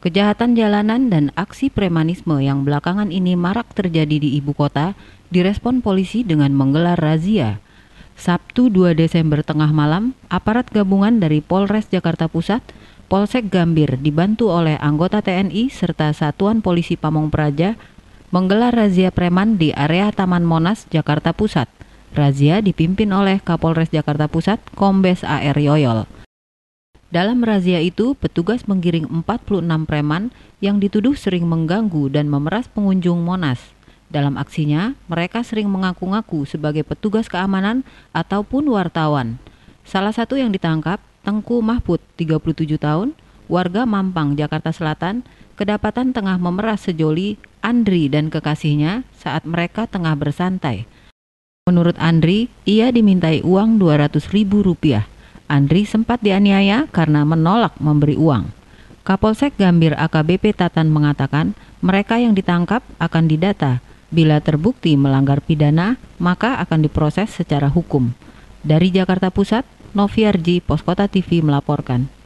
Kejahatan jalanan dan aksi premanisme yang belakangan ini marak terjadi di ibu kota direspon polisi dengan menggelar razia. Sabtu 2 Desember tengah malam, aparat gabungan dari Polres Jakarta Pusat, Polsek Gambir dibantu oleh anggota TNI serta Satuan Polisi Pamong Praja menggelar razia preman di area Taman Monas, Jakarta Pusat. Razia dipimpin oleh Kapolres Jakarta Pusat, Kombes AR Yoyol. Dalam razia itu, petugas menggiring 46 preman yang dituduh sering mengganggu dan memeras pengunjung Monas. Dalam aksinya, mereka sering mengaku-ngaku sebagai petugas keamanan ataupun wartawan. Salah satu yang ditangkap, Tengku Mahfud, 37 tahun, warga Mampang, Jakarta Selatan, kedapatan tengah memeras sejoli Andri dan kekasihnya saat mereka tengah bersantai. Menurut Andri, ia dimintai uang 200 ribu rupiah. Andri sempat dianiaya karena menolak memberi uang. Kapolsek Gambir AKBP Tatan mengatakan mereka yang ditangkap akan didata. Bila terbukti melanggar pidana, maka akan diproses secara hukum. Dari Jakarta Pusat, Noviarji, Poskota TV melaporkan.